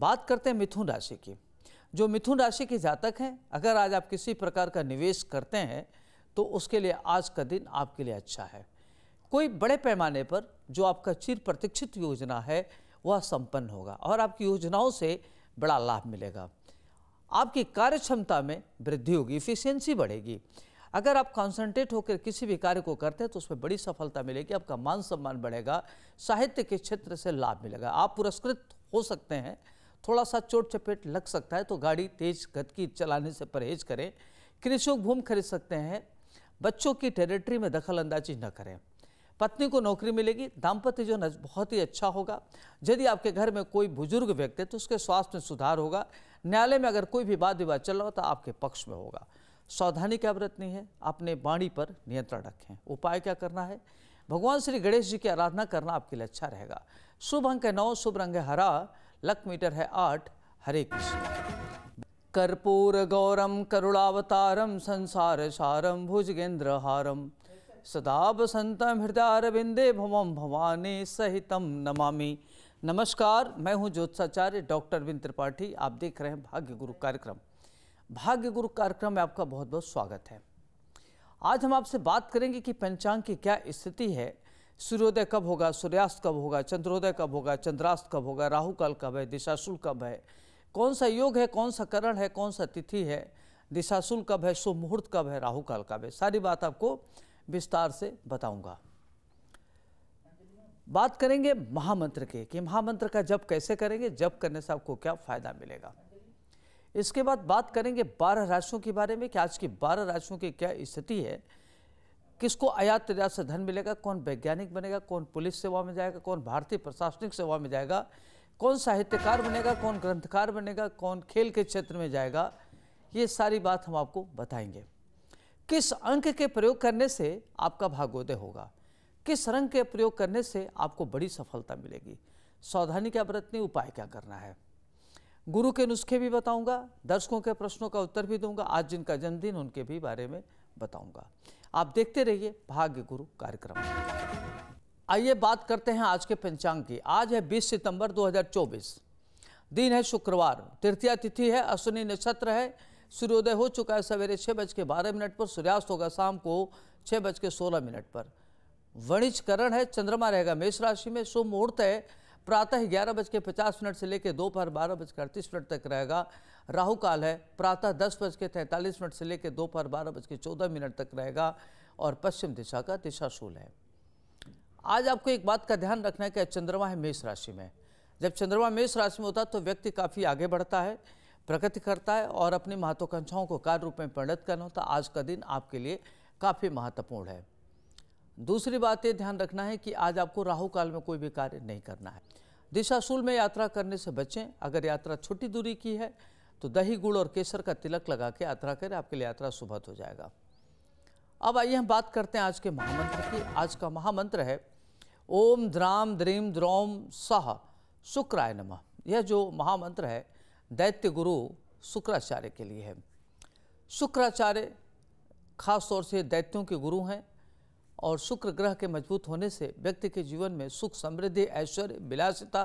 बात करते हैं मिथुन राशि की जो मिथुन राशि के जातक हैं अगर आज आप किसी प्रकार का निवेश करते हैं तो उसके लिए आज का दिन आपके लिए अच्छा है कोई बड़े पैमाने पर जो आपका चिर प्रतीक्षित योजना है वह संपन्न होगा और आपकी योजनाओं से बड़ा लाभ मिलेगा आपकी कार्य क्षमता में वृद्धि होगी इफिशियंसी बढ़ेगी अगर आप कॉन्सेंट्रेट होकर किसी भी कार्य को करते हैं तो उसमें बड़ी सफलता मिलेगी आपका मान सम्मान बढ़ेगा साहित्य के क्षेत्र से लाभ मिलेगा आप पुरस्कृत हो सकते हैं थोड़ा सा चोट चपेट लग सकता है तो गाड़ी तेज गति चलाने से परहेज करें कृषि भूमि खरीद सकते हैं बच्चों की टेरिटरी में दखल अंदाजी न करें पत्नी को नौकरी मिलेगी दाम्पत्य जो है बहुत ही अच्छा होगा यदि आपके घर में कोई बुजुर्ग व्यक्ति है तो उसके स्वास्थ्य में सुधार होगा न्यायालय में अगर कोई भी वाद विवाद चल रहा हो तो आपके पक्ष में होगा सावधानी क्या बरतनी है अपने वाणी पर नियंत्रण रखें उपाय क्या करना है भगवान श्री गणेश जी की आराधना करना आपके लिए अच्छा रहेगा शुभ अंक है नौ शुभ रंग है हरा लक मीटर है आठ हरे कृष्ण कर्पूर गौरम करुणावतारम संसार सारम भुजगेंद्र हारम सदा बसंतम हृदयारविंदे भवम भवाने सहितम नमामि नमस्कार मैं हूं ज्योत्साचार्य डॉक्टर अरविंद त्रिपाठी आप देख रहे हैं भाग्य गुरु कार्यक्रम भाग्य गुरु कार्यक्रम में आपका बहुत बहुत स्वागत है आज हम आपसे बात करेंगे कि पंचांग की क्या स्थिति है सूर्योदय कब होगा सूर्यास्त कब होगा चंद्रोदय कब होगा चंद्रास्त कब होगा राहु काल कब है दिशाशुल कब है कौन सा योग है कौन सा करण है कौन सा तिथि है दिशाशुल कब है शुभ मुहूर्त कब है राहु काल कब है सारी बात आपको विस्तार से बताऊंगा बात करेंगे महामंत्र के कि महामंत्र का जप कैसे करेंगे जप करने से आपको क्या फ़ायदा मिलेगा इसके बाद बात करेंगे बारह राशियों के बारे में कि आज की बारह राशियों की क्या स्थिति है किसको आयात निर्यात से धन मिलेगा कौन वैज्ञानिक बनेगा कौन पुलिस सेवा में जाएगा कौन भारतीय प्रशासनिक सेवा में जाएगा कौन साहित्यकार बनेगा कौन ग्रंथकार बनेगा कौन खेल के क्षेत्र में जाएगा ये सारी बात हम आपको बताएंगे किस अंक के प्रयोग करने से आपका भागोदय होगा किस रंग के प्रयोग करने से आपको बड़ी सफलता मिलेगी सावधानी क्या बरतनी उपाय क्या करना है गुरु के नुस्खे भी बताऊंगा दर्शकों के प्रश्नों का उत्तर भी दूंगा आज जिनका जन्मदिन उनके भी बारे में बताऊंगा आप देखते रहिए भाग्य गुरु कार्यक्रम आइए बात करते हैं आज के पंचांग की आज है 20 सितंबर 2024 दिन है शुक्रवार तृतीया तिथि है अश्विनी नक्षत्र है सूर्योदय हो चुका है सवेरे छः बज के बारह मिनट पर सूर्यास्त होगा शाम को छः बज के सोलह मिनट पर वणिजकरण है चंद्रमा रहेगा मेष राशि में शुभ मुहूर्त है प्रातः ग्यारह बज के पचास मिनट से लेकर दोपहर बारह बजकर अड़तीस मिनट तक रहेगा राहु काल है प्रातः दस बज के तैंतालीस मिनट से लेकर दोपहर बारह बज के चौदह मिनट तक रहेगा और पश्चिम दिशा का दिशाशूल है आज आपको एक बात का ध्यान रखना है कि चंद्रमा है मेष राशि में जब चंद्रमा मेष राशि में होता है तो व्यक्ति काफ़ी आगे बढ़ता है प्रगति करता है और अपनी महत्वाकांक्षाओं को कार्य रूप में परिणत करना होता आज का दिन आपके लिए काफ़ी महत्वपूर्ण है दूसरी बात ये ध्यान रखना है कि आज आपको राहु काल में कोई भी कार्य नहीं करना है दिशाशूल में यात्रा करने से बचें अगर यात्रा छोटी दूरी की है तो दही गुड़ और केसर का तिलक लगा के यात्रा करें आपके लिए यात्रा सुबह हो जाएगा अब आइए हम बात करते हैं आज के महामंत्र की आज का महामंत्र है ओम द्राम द्रीम द्रोम सह शुक्राय नम यह जो महामंत्र है दैत्य गुरु शुक्राचार्य के लिए है शुक्राचार्य खास तौर से दैत्यों के गुरु हैं और शुक्र ग्रह के मजबूत होने से व्यक्ति के जीवन में सुख समृद्धि ऐश्वर्य विलासिता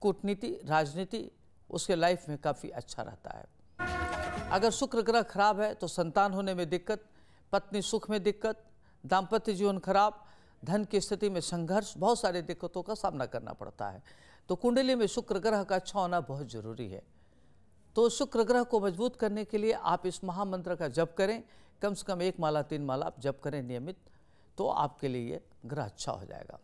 कूटनीति राजनीति उसके लाइफ में काफ़ी अच्छा रहता है अगर शुक्र ग्रह खराब है तो संतान होने में दिक्कत पत्नी सुख में दिक्कत दाम्पत्य जीवन खराब धन की स्थिति में संघर्ष बहुत सारी दिक्कतों का सामना करना पड़ता है तो कुंडली में शुक्र ग्रह का अच्छा होना बहुत जरूरी है तो शुक्र ग्रह को मजबूत करने के लिए आप इस महामंत्र का जप करें कम से कम एक माला तीन माला आप जप करें नियमित तो आपके लिए ग्रह अच्छा हो जाएगा